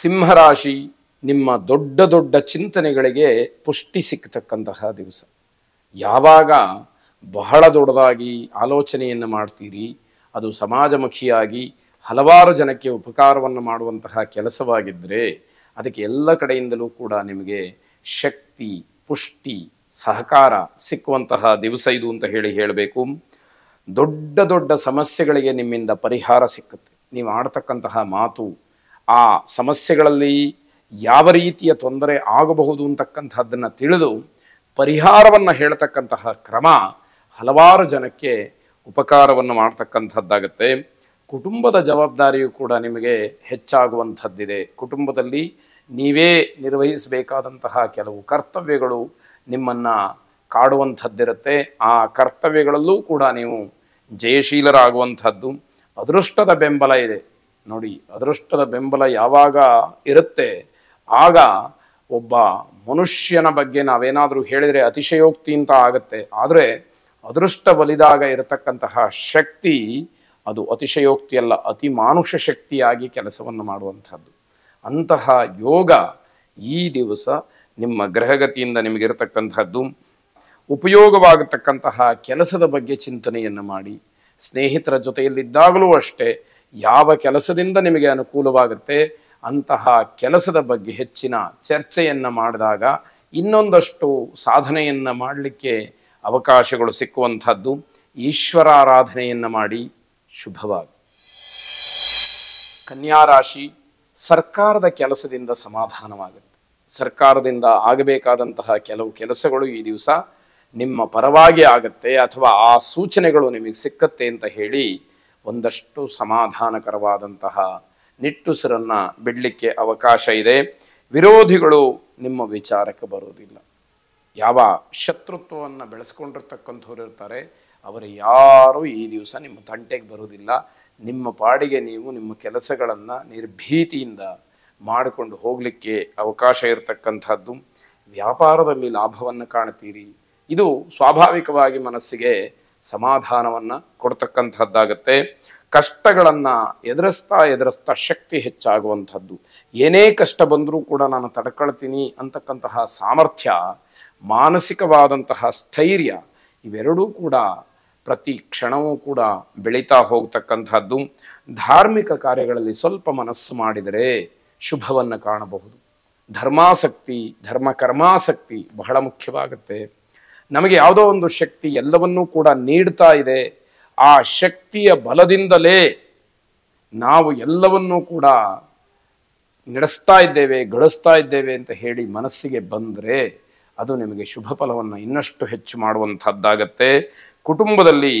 ಸಿಂಹರಾಶಿ ನಿಮ್ಮ ದೊಡ್ಡ ದೊಡ್ಡ ಚಿಂತನೆಗಳಿಗೆ ಪುಷ್ಟಿ ಸಿಕ್ಕತಕ್ಕಂತಹ ದಿವಸ ಯಾವಾಗ ಬಹಳ ದೊಡ್ಡದಾಗಿ ಆಲೋಚನೆಯನ್ನು ಮಾಡ್ತೀರಿ ಅದು ಸಮಾಜಮುಖಿಯಾಗಿ ಹಲವಾರು ಜನಕ್ಕೆ ಉಪಕಾರವನ್ನು ಮಾಡುವಂತಹ ಕೆಲಸವಾಗಿದ್ದರೆ ಅದಕ್ಕೆ ಎಲ್ಲ ಕಡೆಯಿಂದಲೂ ಕೂಡ ನಿಮಗೆ ಶಕ್ತಿ ಪುಷ್ಟಿ ಸಹಕಾರ ಸಿಕ್ಕುವಂತಹ ದಿವಸ ಇದು ಅಂತ ಹೇಳಿ ಹೇಳಬೇಕು ದೊಡ್ಡ ದೊಡ್ಡ ಸಮಸ್ಯೆಗಳಿಗೆ ನಿಮ್ಮಿಂದ ಪರಿಹಾರ ಸಿಕ್ಕುತ್ತೆ ನೀವು ಆಡ್ತಕ್ಕಂತಹ ಮಾತು ಆ ಸಮಸ್ಯೆಗಳಲ್ಲಿ ಯಾವ ರೀತಿಯ ತೊಂದರೆ ಆಗಬಹುದು ಅಂತಕ್ಕಂಥದ್ದನ್ನು ತಿಳಿದು ಪರಿಹಾರವನ್ನು ಹೇಳ್ತಕ್ಕಂತಹ ಕ್ರಮ ಹಲವಾರು ಜನಕ್ಕೆ ಉಪಕಾರವನ್ನು ಮಾಡ್ತಕ್ಕಂಥದ್ದಾಗತ್ತೆ ಕುಟುಂಬದ ಜವಾಬ್ದಾರಿಯು ಕೂಡ ನಿಮಗೆ ಹೆಚ್ಚಾಗುವಂಥದ್ದಿದೆ ಕುಟುಂಬದಲ್ಲಿ ನೀವೇ ನಿರ್ವಹಿಸಬೇಕಾದಂತಹ ಕೆಲವು ಕರ್ತವ್ಯಗಳು ನಿಮ್ಮನ್ನು ಕಾಡುವಂಥದ್ದಿರುತ್ತೆ ಆ ಕರ್ತವ್ಯಗಳಲ್ಲೂ ಕೂಡ ನೀವು ಜಯಶೀಲರಾಗುವಂಥದ್ದು ಅದೃಷ್ಟದ ಬೆಂಬಲ ಇದೆ ನೋಡಿ ಅದೃಷ್ಟದ ಬೆಂಬಲ ಯಾವಾಗ ಇರುತ್ತೆ ಆಗ ಒಬ್ಬ ಮನುಷ್ಯನ ಬಗ್ಗೆ ನಾವೇನಾದರೂ ಹೇಳಿದರೆ ಅತಿಶಯೋಕ್ತಿ ಅಂತ ಆಗುತ್ತೆ ಆದರೆ ಅದೃಷ್ಟ ಬಲಿದಾಗ ಇರತಕ್ಕಂತಹ ಶಕ್ತಿ ಅದು ಅತಿಶಯೋಕ್ತಿಯಲ್ಲ ಅತಿ ಮಾನುಷ ಶಕ್ತಿಯಾಗಿ ಕೆಲಸವನ್ನು ಮಾಡುವಂಥದ್ದು ಅಂತಹ ಯೋಗ ಈ ದಿವಸ ನಿಮ್ಮ ಗ್ರಹಗತಿಯಿಂದ ನಿಮಗಿರತಕ್ಕಂಥದ್ದು ಉಪಯೋಗವಾಗತಕ್ಕಂತಹ ಕೆಲಸದ ಬಗ್ಗೆ ಚಿಂತನೆಯನ್ನು ಮಾಡಿ ಸ್ನೇಹಿತರ ಜೊತೆಯಲ್ಲಿದ್ದಾಗಲೂ ಅಷ್ಟೇ ಯಾವ ಕೆಲಸದಿಂದ ನಿಮಗೆ ಅನುಕೂಲವಾಗುತ್ತೆ ಅಂತಹ ಕೆಲಸದ ಬಗ್ಗೆ ಹೆಚ್ಚಿನ ಚರ್ಚೆಯನ್ನು ಮಾಡಿದಾಗ ಇನ್ನೊಂದಷ್ಟು ಸಾಧನೆಯನ್ನು ಮಾಡಲಿಕ್ಕೆ ಅವಕಾಶಗಳು ಸಿಕ್ಕುವಂಥದ್ದು ಈಶ್ವರಾರಾಧನೆಯನ್ನು ಮಾಡಿ ಶುಭವಾಗಿ ಕನ್ಯಾರಾಶಿ ಸರ್ಕಾರದ ಕೆಲಸದಿಂದ ಸಮಾಧಾನವಾಗುತ್ತೆ ಸರ್ಕಾರದಿಂದ ಆಗಬೇಕಾದಂತಹ ಕೆಲವು ಕೆಲಸಗಳು ಈ ದಿವಸ ನಿಮ್ಮ ಪರವಾಗಿ ಆಗತ್ತೆ ಅಥವಾ ಆ ಸೂಚನೆಗಳು ನಿಮಗೆ ಸಿಕ್ಕತ್ತೆ ಅಂತ ಹೇಳಿ ಒಂದಷ್ಟು ಸಮಾಧಾನಕರವಾದಂತಹ ನಿಟ್ಟುಸಿರನ್ನು ಬಿಡಲಿಕ್ಕೆ ಅವಕಾಶ ಇದೆ ವಿರೋಧಿಗಳು ನಿಮ್ಮ ವಿಚಾರಕ್ಕೆ ಬರೋದಿಲ್ಲ ಯಾವ ಶತ್ರುತ್ವವನ್ನು ಬೆಳೆಸ್ಕೊಂಡಿರ್ತಕ್ಕಂಥವ್ರು ಇರ್ತಾರೆ ಅವರು ಯಾರೂ ಈ ದಿವಸ ನಿಮ್ಮ ತಂಟೆಗೆ ಬರೋದಿಲ್ಲ ನಿಮ್ಮ ಪಾಡಿಗೆ ನೀವು ನಿಮ್ಮ ಕೆಲಸಗಳನ್ನು ನಿರ್ಭೀತಿಯಿಂದ ಮಾಡಿಕೊಂಡು ಹೋಗಲಿಕ್ಕೆ ಅವಕಾಶ ಇರತಕ್ಕಂಥದ್ದು ವ್ಯಾಪಾರದಲ್ಲಿ ಲಾಭವನ್ನು ಕಾಣ್ತೀರಿ ಇದು ಸ್ವಾಭಾವಿಕವಾಗಿ ಮನಸ್ಸಿಗೆ ಸಮಾಧಾನವನ್ನು ಕೊಡ್ತಕ್ಕಂಥದ್ದಾಗತ್ತೆ ಕಷ್ಟಗಳನ್ನು ಎದುರಿಸ್ತಾ ಎದುರಿಸ್ತಾ ಶಕ್ತಿ ಹೆಚ್ಚಾಗುವಂಥದ್ದು ಏನೇ ಕಷ್ಟ ಬಂದರೂ ಕೂಡ ನಾನು ತಡ್ಕೊಳ್ತೀನಿ ಅಂತಕ್ಕಂತಹ ಸಾಮರ್ಥ್ಯ ಮಾನಸಿಕವಾದಂತಹ ಸ್ಥೈರ್ಯ ಇವೆರಡೂ ಕೂಡ ಪ್ರತಿ ಕ್ಷಣವೂ ಕೂಡ ಬೆಳೀತಾ ಹೋಗ್ತಕ್ಕಂಥದ್ದು ಧಾರ್ಮಿಕ ಕಾರ್ಯಗಳಲ್ಲಿ ಸ್ವಲ್ಪ ಮನಸ್ಸು ಮಾಡಿದರೆ ಶುಭವನ್ನು ಕಾಣಬಹುದು ಧರ್ಮಾಸಕ್ತಿ ಧರ್ಮ ಕರ್ಮಾಸಕ್ತಿ ಬಹಳ ಮುಖ್ಯವಾಗುತ್ತೆ ನಮಗೆ ಯಾವುದೋ ಒಂದು ಶಕ್ತಿ ಎಲ್ಲವನ್ನೂ ಕೂಡ ನೀಡ್ತಾ ಇದೆ ಆ ಶಕ್ತಿಯ ಬಲದಿಂದಲೇ ನಾವು ಎಲ್ಲವನ್ನೂ ಕೂಡ ನಡೆಸ್ತಾ ಇದ್ದೇವೆ ಗಳಿಸ್ತಾ ಇದ್ದೇವೆ ಅಂತ ಹೇಳಿ ಮನಸ್ಸಿಗೆ ಬಂದರೆ ಅದು ನಿಮಗೆ ಶುಭ ಫಲವನ್ನು ಇನ್ನಷ್ಟು ಹೆಚ್ಚು ಮಾಡುವಂಥದ್ದಾಗತ್ತೆ ಕುಟುಂಬದಲ್ಲಿ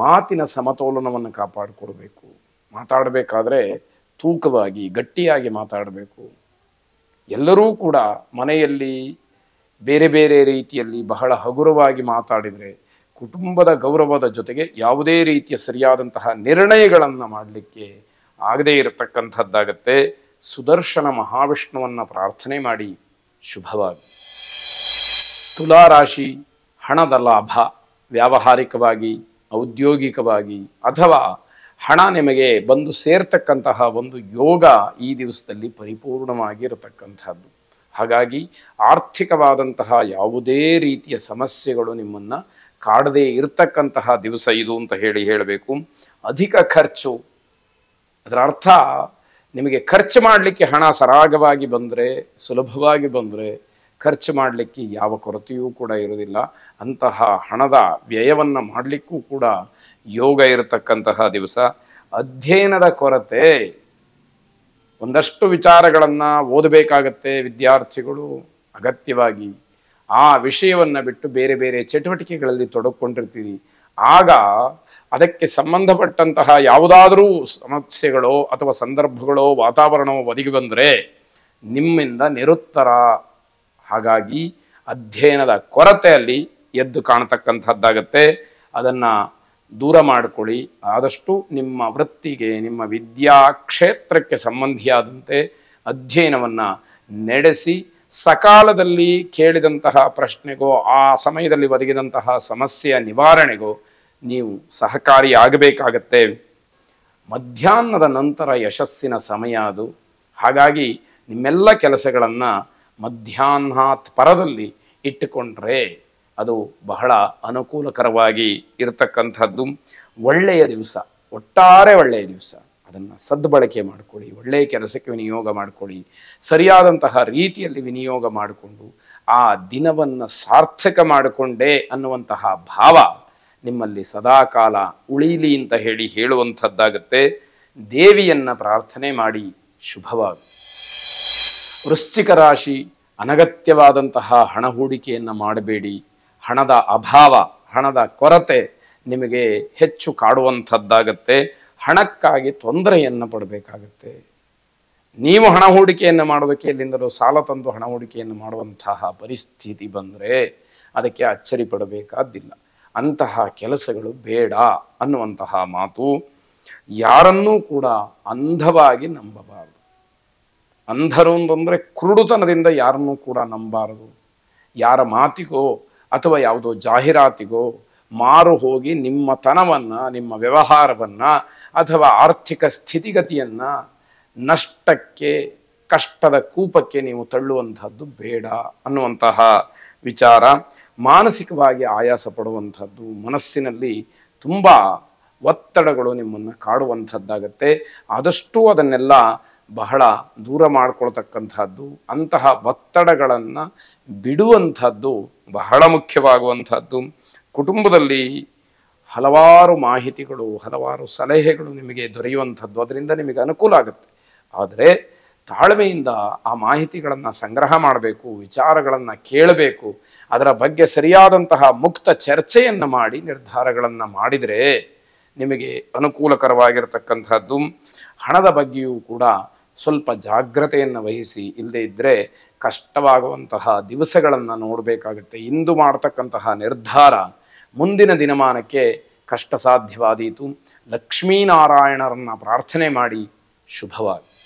ಮಾತಿನ ಸಮತೋಲನವನ್ನು ಕಾಪಾಡಿಕೊಡಬೇಕು ಮಾತಾಡಬೇಕಾದ್ರೆ ತೂಕವಾಗಿ ಗಟ್ಟಿಯಾಗಿ ಮಾತಾಡಬೇಕು ಎಲ್ಲರೂ ಕೂಡ ಮನೆಯಲ್ಲಿ ಬೇರೆ ಬೇರೆ ರೀತಿಯಲ್ಲಿ ಬಹಳ ಹಗುರವಾಗಿ ಮಾತಾಡಿದರೆ ಕುಟುಂಬದ ಗೌರವದ ಜೊತೆಗೆ ಯಾವುದೇ ರೀತಿಯ ಸರಿಯಾದಂತಹ ನಿರ್ಣಯಗಳನ್ನು ಮಾಡಲಿಕ್ಕೆ ಆಗದೇ ಇರತಕ್ಕಂಥದ್ದಾಗತ್ತೆ ಸುದರ್ಶನ ಮಹಾವಿಷ್ಣುವನ್ನು ಪ್ರಾರ್ಥನೆ ಮಾಡಿ ಶುಭವಾಗಿ ತುಲಾರಾಶಿ ಹಣದ ಲಾಭ ವ್ಯಾವಹಾರಿಕವಾಗಿ ಔದ್ಯೋಗಿಕವಾಗಿ ಅಥವಾ ಹಣ ನಿಮಗೆ ಬಂದು ಸೇರ್ತಕ್ಕಂತಹ ಒಂದು ಯೋಗ ಈ ದಿವಸದಲ್ಲಿ ಪರಿಪೂರ್ಣವಾಗಿರತಕ್ಕಂಥದ್ದು ಹಾಗಾಗಿ ಆರ್ಥಿಕವಾದಂತಹ ಯಾವುದೇ ರೀತಿಯ ಸಮಸ್ಯೆಗಳು ನಿಮ್ಮನ್ನು ಕಾಡದೇ ಇರತಕ್ಕಂತಹ ದಿವಸ ಇದು ಅಂತ ಹೇಳಿ ಹೇಳಬೇಕು ಅಧಿಕ ಖರ್ಚು ಅದರ ಅರ್ಥ ನಿಮಗೆ ಖರ್ಚು ಮಾಡಲಿಕ್ಕೆ ಹಣ ಸರಾಗವಾಗಿ ಬಂದರೆ ಸುಲಭವಾಗಿ ಬಂದರೆ ಖರ್ಚು ಮಾಡಲಿಕ್ಕೆ ಯಾವ ಕೊರತೆಯೂ ಕೂಡ ಇರುವುದಿಲ್ಲ ಅಂತಹ ಹಣದ ವ್ಯಯವನ್ನು ಮಾಡಲಿಕ್ಕೂ ಕೂಡ ಯೋಗ ಇರತಕ್ಕಂತಹ ದಿವಸ ಅಧ್ಯಯನದ ಕೊರತೆ ಒಂದಷ್ಟು ವಿಚಾರಗಳನ್ನು ಓದಬೇಕಾಗತ್ತೆ ವಿದ್ಯಾರ್ಥಿಗಳು ಅಗತ್ಯವಾಗಿ ಆ ವಿಷಯವನ್ನು ಬಿಟ್ಟು ಬೇರೆ ಬೇರೆ ಚಟುವಟಿಕೆಗಳಲ್ಲಿ ತೊಡಕೊಂಡಿರ್ತೀರಿ ಆಗ ಅದಕ್ಕೆ ಸಂಬಂಧಪಟ್ಟಂತಹ ಯಾವುದಾದರೂ ಸಮಸ್ಯೆಗಳೋ ಅಥವಾ ಸಂದರ್ಭಗಳೋ ವಾತಾವರಣವೋ ಒದಗಿ ಬಂದರೆ ನಿಮ್ಮಿಂದ ನಿರುತ್ತರ ಹಾಗಾಗಿ ಅಧ್ಯಯನದ ಕೊರತೆಯಲ್ಲಿ ಎದ್ದು ಕಾಣತಕ್ಕಂಥದ್ದಾಗತ್ತೆ ಅದನ್ನು ದೂರ ಮಾಡಿಕೊಳ್ಳಿ ಆದಷ್ಟು ನಿಮ್ಮ ವೃತ್ತಿಗೆ ನಿಮ್ಮ ವಿದ್ಯಾ ಕ್ಷೇತ್ರಕ್ಕೆ ಸಂಬಂಧಿಯಾದಂತೆ ಅಧ್ಯಯನವನ್ನು ನಡೆಸಿ ಸಕಾಲದಲ್ಲಿ ಕೇಳಿದಂತಹ ಪ್ರಶ್ನೆಗೋ ಆ ಸಮಯದಲ್ಲಿ ಒದಗಿದಂತಹ ಸಮಸ್ಯೆಯ ನಿವಾರಣೆಗೋ ನೀವು ಸಹಕಾರಿಯಾಗಬೇಕಾಗತ್ತೆ ಮಧ್ಯಾಹ್ನದ ನಂತರ ಯಶಸ್ಸಿನ ಸಮಯ ಅದು ಹಾಗಾಗಿ ನಿಮ್ಮೆಲ್ಲ ಕೆಲಸಗಳನ್ನು ಪರದಲ್ಲಿ ಇಟ್ಟುಕೊಂಡ್ರೆ ಅದು ಬಹಳ ಅನುಕೂಲಕರವಾಗಿ ಇರತಕ್ಕಂಥದ್ದು ಒಳ್ಳೆಯ ದಿವಸ ಒಟ್ಟಾರೆ ಒಳ್ಳೆಯ ದಿವಸ ಅದನ್ನು ಸದ್ಬಳಕೆ ಮಾಡಿಕೊಳ್ಳಿ ಒಳ್ಳೆಯ ಕೆಲಸಕ್ಕೆ ವಿನಿಯೋಗ ಮಾಡಿಕೊಳ್ಳಿ ಸರಿಯಾದಂತಹ ರೀತಿಯಲ್ಲಿ ವಿನಿಯೋಗ ಮಾಡಿಕೊಂಡು ಆ ದಿನವನ್ನು ಸಾರ್ಥಕ ಮಾಡಿಕೊಂಡೆ ಅನ್ನುವಂತಹ ಭಾವ ನಿಮ್ಮಲ್ಲಿ ಸದಾಕಾಲ ಉಳೀಲಿ ಅಂತ ಹೇಳಿ ಹೇಳುವಂಥದ್ದಾಗುತ್ತೆ ದೇವಿಯನ್ನು ಪ್ರಾರ್ಥನೆ ಮಾಡಿ ಶುಭವಾಗಿ ವೃಶ್ಚಿಕ ರಾಶಿ ಅನಗತ್ಯವಾದಂತಹ ಹಣ ಹೂಡಿಕೆಯನ್ನು ಮಾಡಬೇಡಿ ಹಣದ ಅಭಾವ ಹಣದ ಕೊರತೆ ನಿಮಗೆ ಹೆಚ್ಚು ಕಾಡುವಂಥದ್ದಾಗತ್ತೆ ಹಣಕ್ಕಾಗಿ ತೊಂದರೆಯನ್ನು ಪಡಬೇಕಾಗತ್ತೆ ನೀವು ಹಣ ಹೂಡಿಕೆಯನ್ನು ಮಾಡೋದಕ್ಕೆ ಎಲ್ಲಿಂದಲೂ ಸಾಲ ತಂದು ಹಣ ಹೂಡಿಕೆಯನ್ನು ಮಾಡುವಂತಹ ಪರಿಸ್ಥಿತಿ ಬಂದರೆ ಅದಕ್ಕೆ ಅಚ್ಚರಿ ಪಡಬೇಕಾದ್ದಿಲ್ಲ ಅಂತಹ ಕೆಲಸಗಳು ಬೇಡ ಅನ್ನುವಂತಹ ಮಾತು ಯಾರನ್ನೂ ಕೂಡ ಅಂಧವಾಗಿ ನಂಬಬಾರದು ಅಂಧರು ಅಂತಂದರೆ ಕುರುಡುತನದಿಂದ ಯಾರನ್ನೂ ಕೂಡ ನಂಬಾರದು ಯಾರ ಮಾತಿಗೋ ಅಥವಾ ಯಾವುದೋ ಜಾಹೀರಾತಿಗೋ ಮಾರು ಹೋಗಿ ನಿಮ್ಮ ತನವನ್ನು ನಿಮ್ಮ ವ್ಯವಹಾರವನ್ನು ಅಥವಾ ಆರ್ಥಿಕ ಸ್ಥಿತಿಗತಿಯನ್ನು ನಷ್ಟಕ್ಕೆ ಕಷ್ಟದ ಕೂಪಕ್ಕೆ ನೀವು ತಳ್ಳುವಂಥದ್ದು ಬೇಡ ಅನ್ನುವಂತಹ ವಿಚಾರ ಮಾನಸಿಕವಾಗಿ ಆಯಾಸ ಪಡುವಂಥದ್ದು ಮನಸ್ಸಿನಲ್ಲಿ ತುಂಬ ಒತ್ತಡಗಳು ನಿಮ್ಮನ್ನು ಕಾಡುವಂಥದ್ದಾಗತ್ತೆ ಆದಷ್ಟು ಅದನ್ನೆಲ್ಲ ಬಹಳ ದೂರ ಮಾಡಿಕೊಳ್ತಕ್ಕಂಥದ್ದು ಅಂತಹ ಒತ್ತಡಗಳನ್ನು ಬಿಡುವಂಥದ್ದು ಬಹಳ ಮುಖ್ಯವಾಗುವಂಥದ್ದು ಕುಟುಂಬದಲ್ಲಿ ಹಲವಾರು ಮಾಹಿತಿಗಳು ಹಲವಾರು ಸಲಹೆಗಳು ನಿಮಗೆ ದೊರೆಯುವಂಥದ್ದು ಅದರಿಂದ ನಿಮಗೆ ಅನುಕೂಲ ಆಗುತ್ತೆ ಆದರೆ ತಾಳ್ಮೆಯಿಂದ ಆ ಮಾಹಿತಿಗಳನ್ನು ಸಂಗ್ರಹ ಮಾಡಬೇಕು ವಿಚಾರಗಳನ್ನು ಕೇಳಬೇಕು ಅದರ ಬಗ್ಗೆ ಸರಿಯಾದಂತಹ ಮುಕ್ತ ಚರ್ಚೆಯನ್ನು ಮಾಡಿ ನಿರ್ಧಾರಗಳನ್ನು ಮಾಡಿದರೆ ನಿಮಗೆ ಅನುಕೂಲಕರವಾಗಿರತಕ್ಕಂಥದ್ದು ಹಣದ ಬಗ್ಗೆಯೂ ಕೂಡ ಸ್ವಲ್ಪ ಜಾಗ್ರತೆಯನ್ನು ವಹಿಸಿ ಇಲ್ಲದೆ ಇದ್ದರೆ ಕಷ್ಟವಾಗುವಂತಹ ದಿವಸಗಳನ್ನು ನೋಡಬೇಕಾಗುತ್ತೆ ಇಂದು ಮಾಡ್ತಕ್ಕಂತಹ ನಿರ್ಧಾರ ಮುಂದಿನ ದಿನಮಾನಕ್ಕೆ ಕಷ್ಟ ಸಾಧ್ಯವಾದೀತು ಲಕ್ಷ್ಮೀನಾರಾಯಣರನ್ನು ಪ್ರಾರ್ಥನೆ ಮಾಡಿ ಶುಭವಾಗಿ